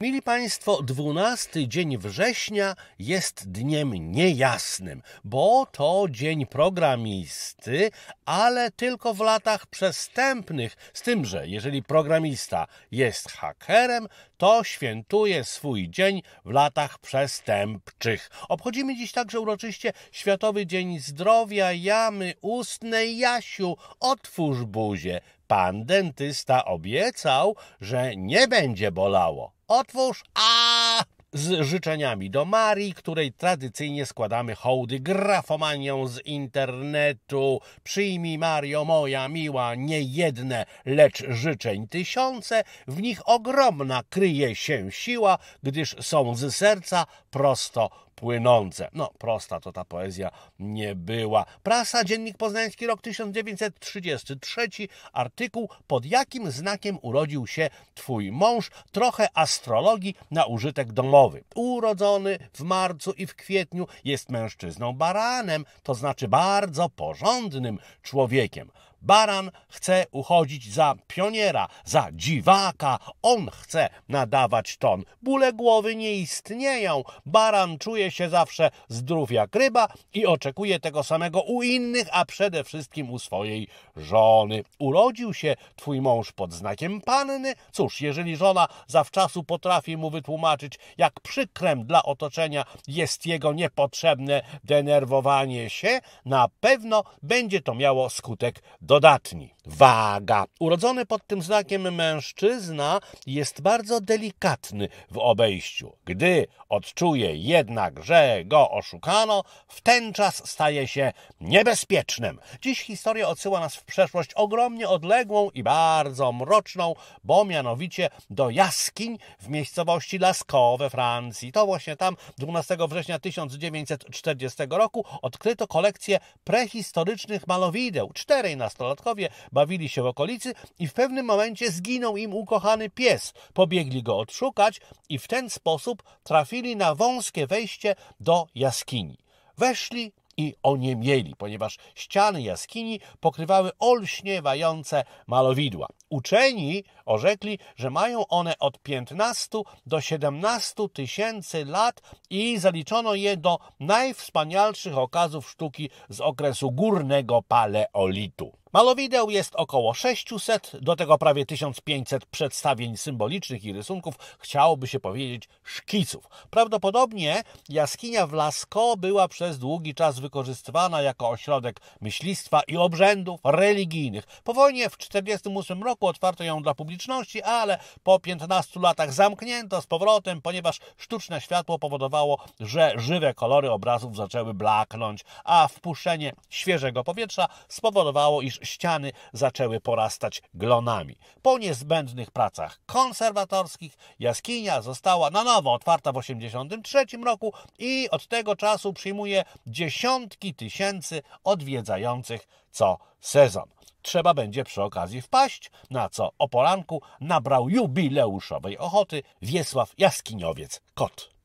Mili Państwo, 12 dzień września jest dniem niejasnym, bo to dzień programisty, ale tylko w latach przestępnych. Z tym, że jeżeli programista jest hakerem, to świętuje swój dzień w latach przestępczych. Obchodzimy dziś także uroczyście Światowy Dzień Zdrowia Jamy Ustnej. Jasiu, otwórz buzię. Pan dentysta obiecał, że nie będzie bolało. Otwórz a z życzeniami do Marii, której tradycyjnie składamy hołdy grafomanią z internetu. Przyjmij, Mario, moja miła, nie jedne, lecz życzeń tysiące. W nich ogromna kryje się siła, gdyż są z serca prosto płynące. No, prosta to ta poezja nie była. Prasa, Dziennik Poznański, rok 1933, artykuł Pod jakim znakiem urodził się twój mąż? Trochę astrologii na użytek domowy. Urodzony w marcu i w kwietniu jest mężczyzną baranem, to znaczy bardzo porządnym człowiekiem. Baran chce uchodzić za pioniera, za dziwaka. On chce nadawać ton. Bóle głowy nie istnieją. Baran czuje się zawsze zdrów jak ryba i oczekuje tego samego u innych, a przede wszystkim u swojej żony. Urodził się twój mąż pod znakiem panny. Cóż, jeżeli żona zawczasu potrafi mu wytłumaczyć, jak przykrem dla otoczenia jest jego niepotrzebne denerwowanie się, na pewno będzie to miało skutek do dodatni. Waga. Urodzony pod tym znakiem mężczyzna jest bardzo delikatny w obejściu. Gdy odczuje jednak, że go oszukano, w ten czas staje się niebezpiecznym. Dziś historia odsyła nas w przeszłość ogromnie odległą i bardzo mroczną, bo mianowicie do jaskiń w miejscowości Lascaux we Francji. To właśnie tam 12 września 1940 roku odkryto kolekcję prehistorycznych malowideł, czterej na nastolatkowie bawili się w okolicy i w pewnym momencie zginął im ukochany pies. Pobiegli go odszukać i w ten sposób trafili na wąskie wejście do jaskini. Weszli i oniemieli, ponieważ ściany jaskini pokrywały olśniewające malowidła. Uczeni orzekli, że mają one od 15 do 17 tysięcy lat i zaliczono je do najwspanialszych okazów sztuki z okresu górnego paleolitu. Malowideł jest około 600, do tego prawie 1500 przedstawień symbolicznych i rysunków, chciałoby się powiedzieć szkiców. Prawdopodobnie jaskinia w Lasco była przez długi czas wykorzystywana jako ośrodek myślistwa i obrzędów religijnych. Po wojnie w 1948 roku otwarto ją dla publiczności, ale po 15 latach zamknięto z powrotem, ponieważ sztuczne światło powodowało, że żywe kolory obrazów zaczęły blaknąć, a wpuszczenie świeżego powietrza spowodowało, iż ściany zaczęły porastać glonami. Po niezbędnych pracach konserwatorskich jaskinia została na nowo otwarta w 1983 roku i od tego czasu przyjmuje dziesiątki tysięcy odwiedzających co sezon trzeba będzie przy okazji wpaść, na co o poranku nabrał jubileuszowej ochoty Wiesław Jaskiniowiec Kot.